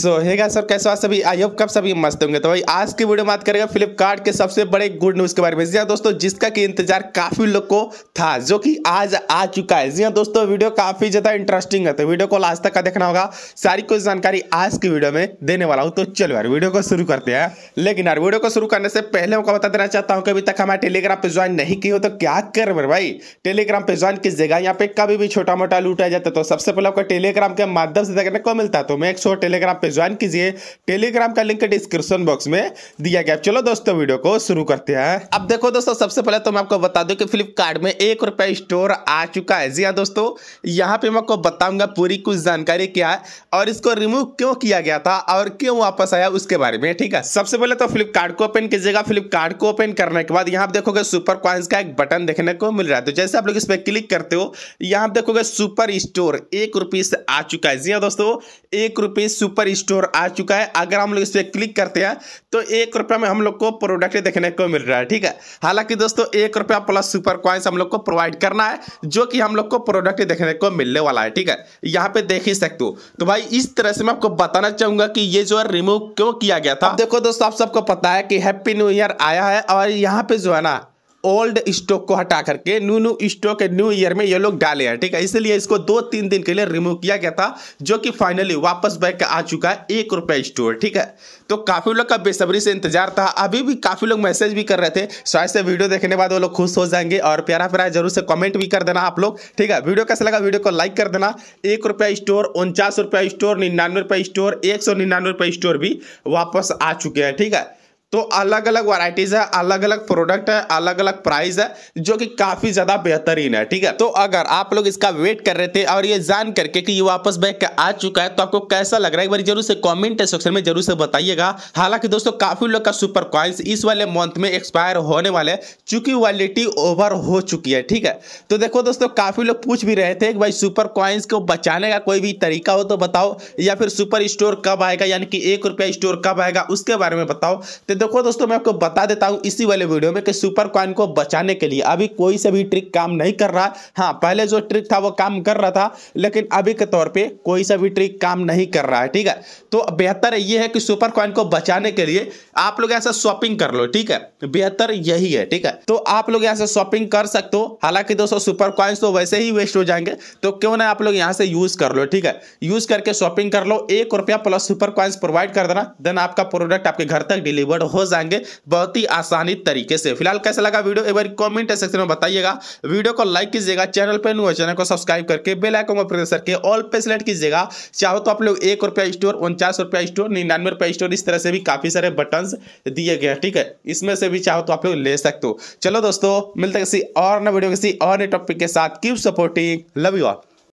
सो hey guys sir कैसे सभी I hope कब सभी मस्त होंगे तो भाई आज की वीडियो में बात करेगा फ्लिपकार्ट के सबसे बड़े गुड न्यूज़ के बारे में जी हाँ दोस्तों जिसका कि इंतजार काफ़ी लोग को था जो कि आज आ चुका है जी हाँ दोस्तों वीडियो काफ़ी ज़्यादा इंटरेस्टिंग है तो वीडियो को लास्ट तक का देखना होगा सारी कुछ जानकारी आज की वीडियो में देने वाला हूँ तो चलो यार वीडियो को शुरू करते हैं लेकिन यार वीडियो को शुरू करने से पहले मैं बता देना चाहता हूँ कि अभी तक हमारे टेलीग्राम पर ज्वाइन नहीं की हो तो क्या कर मेरे भाई टेलीग्राम पर ज्वाइन किस जगह यहाँ पे कभी भी छोटा मोटा लूटा जाता तो सबसे पहले आपको टेलीग्राम के माध्यम से देखने को मिलता तो मैं एक टेलीग्राम पे ज्वाइन कीजिए टेलीग्राम का लिंक डिस्क्रिप्शन बॉक्स में दिया गया चलो दोस्तों वीडियो को शुरू करते हैं अब देखो दोस्तों सबसे पहले तो मैं आपको बता दूं कि फ्लिपकार्ट में एक रुपये स्टोर आ चुका है जी हाँ दोस्तों यहाँ पे मैं आपको बताऊंगा पूरी कुछ जानकारी क्या है और इसको रिमूव क्यों किया गया था और क्यों वापस आया उसके बारे में ठीक है सबसे पहले तो फ्लिपकार्ट को ओपन कीजिएगा फ्लिपकार्ट को ओपन करने के बाद यहाँ आप देखोगे सुपर कॉइन्स का एक बटन देखने को मिल रहा है तो जैसे आप लोग इस पर क्लिक करते हो यहाँ आप देखोगे सुपर स्टोर एक रुपीज आ चुका है जी हाँ दोस्तों एक रुपीज सुपर स्टोर आ चुका है अगर हम लोग इस पर क्लिक करते हैं तो एक रुपया में हम लोग को प्रोडक्ट देखने को मिल रहा है ठीक है हालांकि दोस्तों एक रुपया प्लस सुपर क्वाइंस हम लोग को प्रोवाइड करना है जो कि हम लोग को प्रोडक्ट देखने को मिलने वाला है ठीक है यहाँ पे देख ही सकते हो तो भाई इस तरह से मैं आपको बताना चाहूंगा कि ये जो है रिमूव क्यों किया गया था देखो दोस्तों आप सबको पता है कि हैप्पी न्यू ईयर आया है और यहाँ पे जो है ना ओल्ड स्टॉक को हटा करके new new stock new year में ये लोग डाले हैं ठीक है इसलिए इसको दो तीन दिन के लिए रिमूव किया गया था जो कि फाइनली वापस बैक आ चुका है एक रुपये स्टोर ठीक है तो काफ़ी लोग का बेसब्री से इंतजार था अभी भी काफ़ी लोग मैसेज भी कर रहे थे शायद से वीडियो देखने बाद वो लोग खुश हो जाएंगे और प्यारा प्यारा जरूर से कॉमेंट भी कर देना आप लोग ठीक है वीडियो कैसा लगा वीडियो को लाइक कर देना एक रुपया स्टोर उनचास रुपया स्टोर निन्यानवे रुपये स्टोर एक सौ निन्यानवे रुपये स्टोर भी वापस आ चुके हैं ठीक है तो अलग अलग वैरायटीज है अलग अलग प्रोडक्ट है अलग अलग प्राइस है जो कि काफी ज्यादा बेहतरीन है ठीक है तो अगर आप लोग इसका वेट कर रहे थे और ये जान करके कि ये वापस बैक आ चुका है तो आपको कैसा लग रहा है एक बार जरूर से कॉमेंट सेक्शन में जरूर से बताइएगा हालांकि दोस्तों काफी लोग का सुपर क्वाइंस इस वाले मंथ में एक्सपायर होने वाले चूंकि वैलिटी ओवर हो चुकी है ठीक है तो देखो दोस्तों काफी लोग पूछ भी रहे थे कि भाई सुपर क्वाइंस को बचाने का कोई भी तरीका हो तो बताओ या फिर सुपर स्टोर कब आएगा यानी कि एक रुपया स्टोर कब आएगा उसके बारे में बताओ तो देखो दोस्तों मैं आपको बता देता हूं इसी वाले वीडियो में कि सुपर कॉइन को बचाने के लिए अभी कोई से भी ट्रिक काम नहीं कर रहा हाँ पहले जो ट्रिक था वो काम कर रहा था लेकिन अभी के तौर पे कोई सा भी ट्रिक काम नहीं कर रहा है ठीक है तो बेहतर ये है कि सुपर कॉइन को बचाने के लिए आप लोग ऐसा शॉपिंग कर लो ठीक है बेहतर यही है ठीक है तो आप लोग यहाँ से शॉपिंग कर सकते हो हालांकि दोस्तों सुपर कॉइन्स तो वैसे ही वेस्ट हो जाएंगे तो क्यों ना आप लोग यहाँ से यूज कर लो ठीक है यूज करके शॉपिंग कर लो एक रुपया प्लस सुपर कॉइन्स प्रोवाइड कर देना देन आपका प्रोडक्ट आपके घर तक डिलीवर्ड हो जाएंगे बहुत ही आसानी तरीके से फिलहाल कैसा लगा वीडियो एक बार कॉमेंट सेक्शन में बताइएगा वीडियो को लाइक कीजिएगा चैनल पर न्यू चैनल को सब्सक्राइब करके बेल आइकन प्रेस करके ऑल पे सिलेक्ट कीजिएगा चाहो तो आप लोग एक रुपया स्टोर उनचास रुपया स्टोर निन्यानवे रुपया स्टोर इस तरह से भी काफ़ी सारे बटन दिए गए ठीक है इसमें से भी चाहो तो आप लोग ले सकते हो चलो दोस्तों मिलते किसी और ना वीडियो किसी और टॉपिक के साथ keep supporting love you all